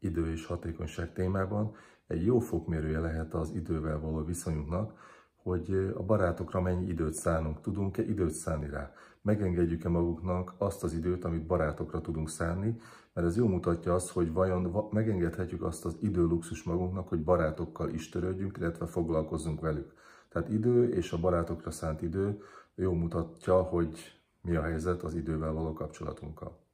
idő és hatékonyság témában egy jó fokmérője lehet az idővel való viszonyunknak, hogy a barátokra mennyi időt szánunk, tudunk-e időt szánni rá, megengedjük-e maguknak azt az időt, amit barátokra tudunk szánni, mert ez jó mutatja azt, hogy vajon megengedhetjük azt az időluxus magunknak, hogy barátokkal is törődjünk, illetve foglalkozzunk velük. Tehát idő és a barátokra szánt idő jó mutatja, hogy mi a helyzet az idővel való kapcsolatunkkal.